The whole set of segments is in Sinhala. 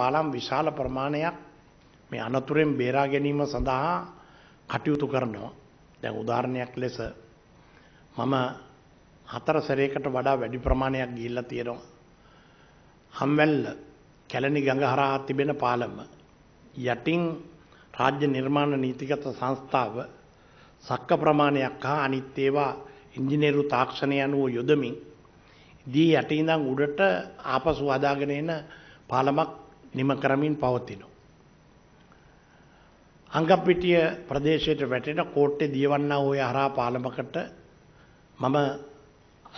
පාලම් විශාල ප්‍රමාණයක් මේ අනතුරෙන් බේරා ගැනීම සඳහා කටයුතු කරනවා. දැන් උදාහරණයක් ලෙස මම හතර සැරේකට වඩා වැඩි ප්‍රමාණයක් ගිහිල්ලා තියෙනවා. හම්වැල්ල කැලණි ගඟ හරහා තිබෙන පාලම යටින් රාජ්‍ය නිර්මාණ නීතිගත සංස්ථාව සක්ක ප්‍රමාණයක් හා අනිත් ඒවා ඉංජිනේරු තාක්ෂණය අනුව යොදමින් දී යටින් ඉඳන් උඩට ආපසු හදාගෙන එන පාලමක් නිම කරමින් පවතිනවා. අංගපිටිය ප්‍රදේශයට වැටෙන කෝට්ටේ දියවන්නා ඔය හරහා පාලමකට මම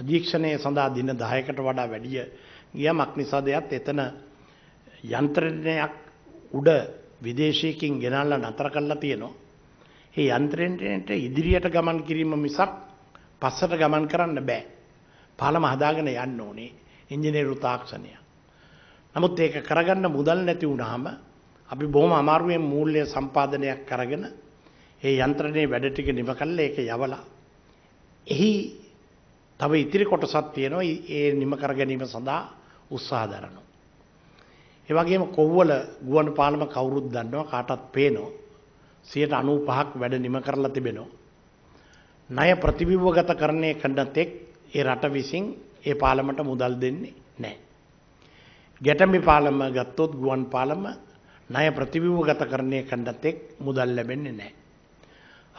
අධීක්ෂණය සඳහා දින 10කට වඩා වැඩිය ගියමක් නිසා දෙයත් එතන යන්ත්‍රණයක් උඩ විදේශයකින් ගෙනල්ලා නතර කරලා තියෙනවා. ඒ යන්ත්‍රණයට ඉදිරියට ගමන් කිරීම මිසක් පස්සට ගමන් කරන්න බෑ. පාලම හදාගෙන යන්න ඕනේ ඉංජිනේරු තාක්ෂණය. නමුත් ඒක කරගන්න මුදල් නැති වුණාම අපි බොහොම අමාරුවෙන් මූල්‍ය සම්පාදනයක් කරගෙන ඒ යන්ත්‍රණයේ වැඩ ටික නිම කළා ඒක යවලා එහි තව ඉතිරි කොටසක් තියෙනවා ඒ නිම කර ගැනීම සඳහා උත්සාහ දරනවා ඒ වගේම කොව්වල ගුවන්පාලම කවුරුත් දන්නවා කාටත් පේනවා 95ක් වැඩ නිම කරලා තිබෙනවා ණය ප්‍රතිබිම්බගත කරන්නේ කරන තෙක් ඒ රට විසින් ඒ පාලමට මුදල් දෙන්නේ නැහැ ගැටමි පාලම ගත්තොත් ගුවන් පාලම ණය ප්‍රතිබිම්බගතකරණය කණ්ඩතෙක් මුදල් ලැබෙන්නේ නැහැ.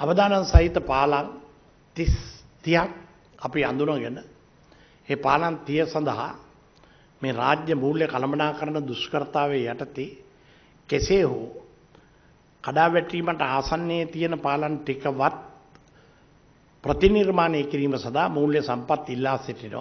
අවදානම් සහිත පාලම් 30 30ක් අපි අඳුනගෙන ඒ පාලම් 30 සඳහා මේ රාජ්‍ය මූල්‍ය කළමනාකරණ දුෂ්කරතාවයේ යටතේ කෙසේ හෝ කඩාවැටීමට ආසන්නයේ තියෙන පාලම් ටිකවත් ප්‍රතිනිර්මාණය කිරීම සඳහා මූල්‍ය සම්පත් ඉල්ලා සිටිනවා.